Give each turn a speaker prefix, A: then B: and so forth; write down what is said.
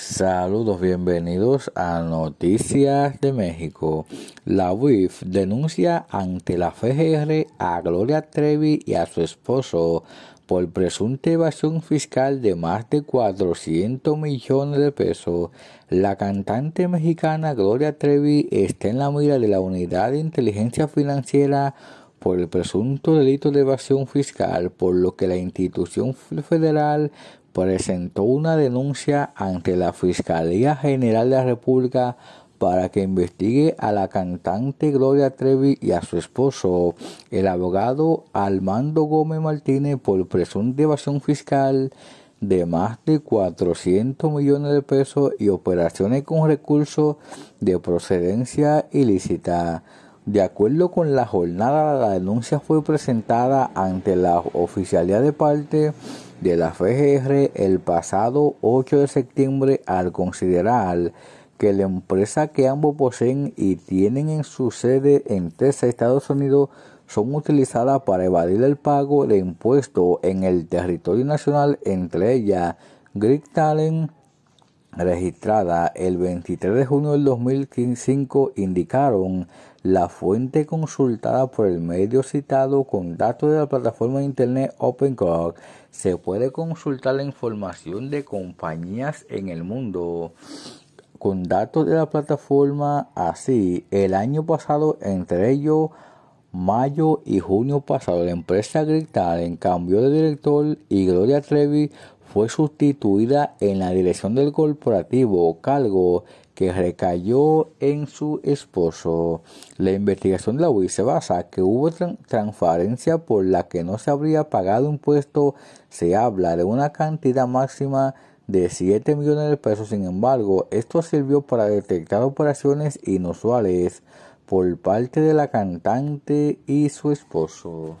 A: Saludos, bienvenidos a Noticias de México. La UIF denuncia ante la FGR a Gloria Trevi y a su esposo por presunta evasión fiscal de más de 400 millones de pesos, la cantante mexicana Gloria Trevi está en la mira de la Unidad de Inteligencia Financiera por el presunto delito de evasión fiscal, por lo que la institución federal presentó una denuncia ante la Fiscalía General de la República para que investigue a la cantante Gloria Trevi y a su esposo, el abogado Armando Gómez Martínez, por presunta evasión fiscal de más de 400 millones de pesos y operaciones con recursos de procedencia ilícita. De acuerdo con la jornada, la denuncia fue presentada ante la oficialidad de parte de la FGR el pasado 8 de septiembre al considerar que la empresa que ambos poseen y tienen en su sede en Texas, Estados Unidos, son utilizadas para evadir el pago de impuestos en el territorio nacional, entre ellas Greek Talent, registrada el 23 de junio del 2005 indicaron la fuente consultada por el medio citado con datos de la plataforma de internet OpenCog se puede consultar la información de compañías en el mundo con datos de la plataforma así el año pasado entre ellos mayo y junio pasado la empresa Gritar en cambio de director y Gloria Trevi fue sustituida en la dirección del corporativo, cargo que recayó en su esposo. La investigación de la UI se basa que hubo transferencia por la que no se habría pagado impuesto. Se habla de una cantidad máxima de 7 millones de pesos. Sin embargo, esto sirvió para detectar operaciones inusuales por parte de la cantante y su esposo.